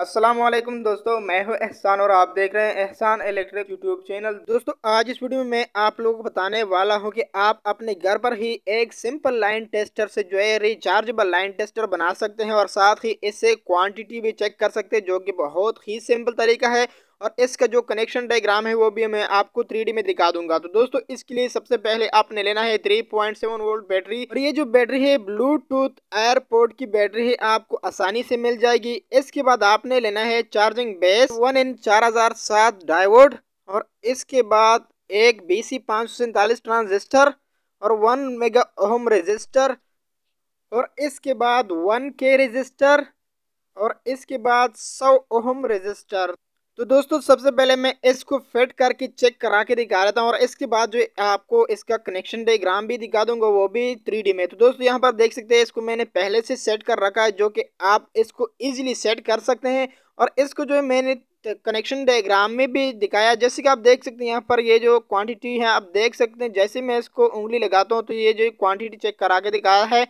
असलम दोस्तों मैं हूं एहसान और आप देख रहे हैं एहसान इलेक्ट्रिक यूट्यूब चैनल दोस्तों आज इस वीडियो में मैं आप लोगों को बताने वाला हूं कि आप अपने घर पर ही एक सिंपल लाइन टेस्टर से जो है रिचार्जेबल लाइन टेस्टर बना सकते हैं और साथ ही इससे क्वांटिटी भी चेक कर सकते हैं जो कि बहुत ही सिंपल तरीका है और इसका जो कनेक्शन डायग्राम है वो भी मैं आपको थ्री में दिखा दूंगा तो दोस्तों इसके लिए सबसे पहले आपने लेना है three point seven volt battery और ये जो बैटरी है ब्लूटूथ एयरपोर्ट की बैटरी है आपको आसानी से मिल जाएगी इसके बाद आपने लेना है चार्जिंग बेस वन इन चार हजार सात डाइवोड और इसके बाद एक बी सी पाँच सौ सैंतालीस ट्रांजिस्टर और वन मेगा ओहम रजिस्टर और इसके बाद वन के रजिस्टर और इसके बाद सौ ओहम रजिस्टर तो दोस्तों सबसे पहले मैं इसको फिट करके चेक करा के दिखा देता हूँ और इसके बाद जो आपको इसका कनेक्शन डायग्राम भी दिखा दूंगा वो भी थ्री में तो दोस्तों यहाँ पर देख सकते हैं इसको मैंने पहले से सेट कर रखा है जो कि आप इसको ईजिली सेट कर सकते हैं और इसको जो है मैंने कनेक्शन डायग्राम में भी दिखाया जैसे कि आप देख सकते हैं यहाँ पर ये जो क्वांटिटी है आप देख सकते हैं जैसे मैं इसको उंगली लगाता हूँ तो ये जो क्वांटिटी चेक करा के दिखाया है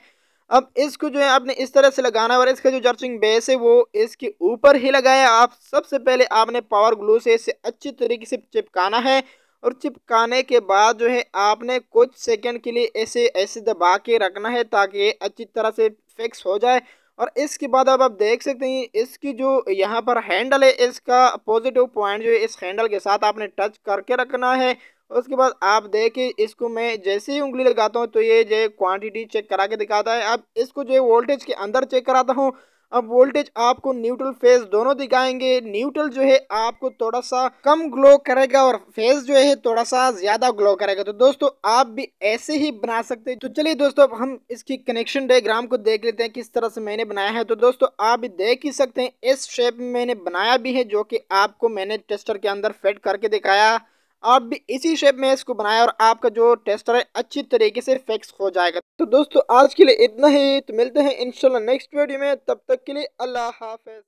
अब इसको जो है आपने इस तरह से लगाना और इसका जो जर्चिंग बेस है वो इसके ऊपर ही लगाया आप सबसे पहले आपने पावर ग्लू से इसे अच्छी तरीके से चिपकाना है और चिपकाने के बाद जो है आपने कुछ सेकंड के लिए ऐसे ऐसे दबा के रखना है ताकि अच्छी तरह से फिक्स हो जाए और इसके बाद अब आप देख सकते हैं इसकी जो यहाँ पर हैंडल है इसका पॉजिटिव पॉइंट जो है इस हैंडल के साथ आपने टच करके रखना है उसके बाद आप देखिए इसको मैं जैसे ही उंगली लगाता हूँ तो ये जो क्वांटिटी चेक करा के दिखाता है अब इसको जो वोल्टेज के अंदर चेक कराता हूँ अब वोल्टेज आपको न्यूट्रल फेज दोनों दिखाएंगे न्यूट्रल जो है आपको थोड़ा सा कम ग्लो करेगा और फेज जो है थोड़ा सा ज्यादा ग्लो करेगा तो दोस्तों आप भी ऐसे ही बना सकते हैं तो चलिए दोस्तों अब हम इसकी कनेक्शन डायग्राम को देख लेते हैं किस तरह से मैंने बनाया है तो दोस्तों आप भी देख ही सकते हैं इस शेप में मैंने बनाया भी है जो कि आपको मैंने टेस्टर के अंदर फिट करके दिखाया आप भी इसी शेप में इसको बनाएं और आपका जो टेस्टर है अच्छी तरीके से फिक्स हो जाएगा तो दोस्तों आज के लिए इतना ही तो मिलते हैं इंशाल्लाह नेक्स्ट वीडियो में तब तक के लिए अल्लाह हाफिज